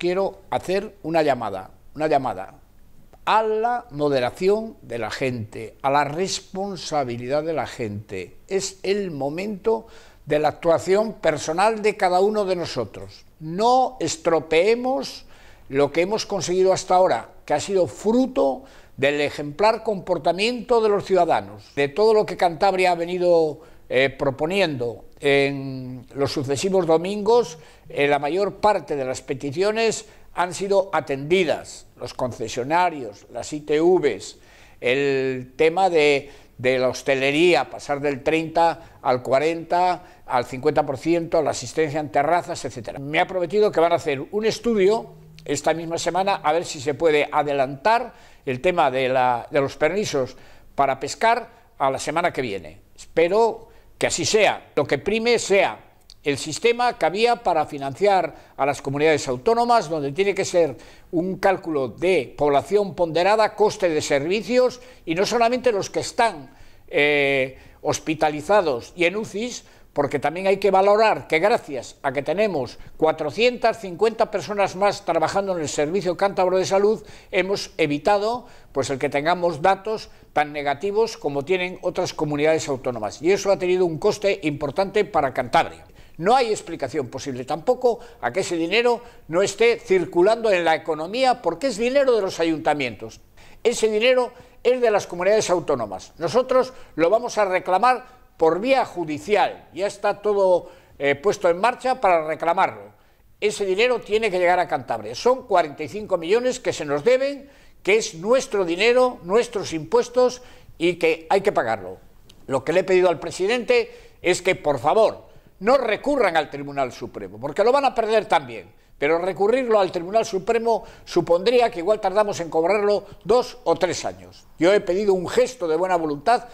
quiero hacer una llamada, una llamada a la moderación de la gente, a la responsabilidad de la gente. Es el momento de la actuación personal de cada uno de nosotros. No estropeemos lo que hemos conseguido hasta ahora, que ha sido fruto del ejemplar comportamiento de los ciudadanos, de todo lo que Cantabria ha venido eh, proponiendo en los sucesivos domingos eh, la mayor parte de las peticiones han sido atendidas, los concesionarios, las ITVs, el tema de, la hostelería, pasar del 30 al 40, al 50%, la asistencia en terrazas, etc. Me ha prometido que van a hacer un estudio esta misma semana a ver si se puede adelantar el tema de, de los permisos para pescar a la semana que viene. Espero que así sea. Lo que prime sea el sistema que había para financiar a las comunidades autónomas, donde tiene que ser un cálculo de población ponderada, coste de servicios, y no solamente los que están eh, hospitalizados y en UCIs, porque también hay que valorar que gracias a que tenemos 450 personas más trabajando en el Servicio Cántabro de Salud, hemos evitado pues el que tengamos datos tan negativos como tienen otras comunidades autónomas. Y eso ha tenido un coste importante para Cantabria. No hay explicación posible tampoco a que ese dinero no esté circulando en la economía porque es dinero de los ayuntamientos. Ese dinero es de las comunidades autónomas. Nosotros lo vamos a reclamar por vía judicial. Ya está todo eh, puesto en marcha para reclamarlo. Ese dinero tiene que llegar a Cantabria. Son 45 millones que se nos deben, que es nuestro dinero, nuestros impuestos y que hay que pagarlo. Lo que le he pedido al presidente es que, por favor, no recurran al Tribunal Supremo, porque lo van a perder también. Pero recurrirlo al Tribunal Supremo supondría que igual tardamos en cobrarlo dos o tres años. Yo he pedido un gesto de buena voluntad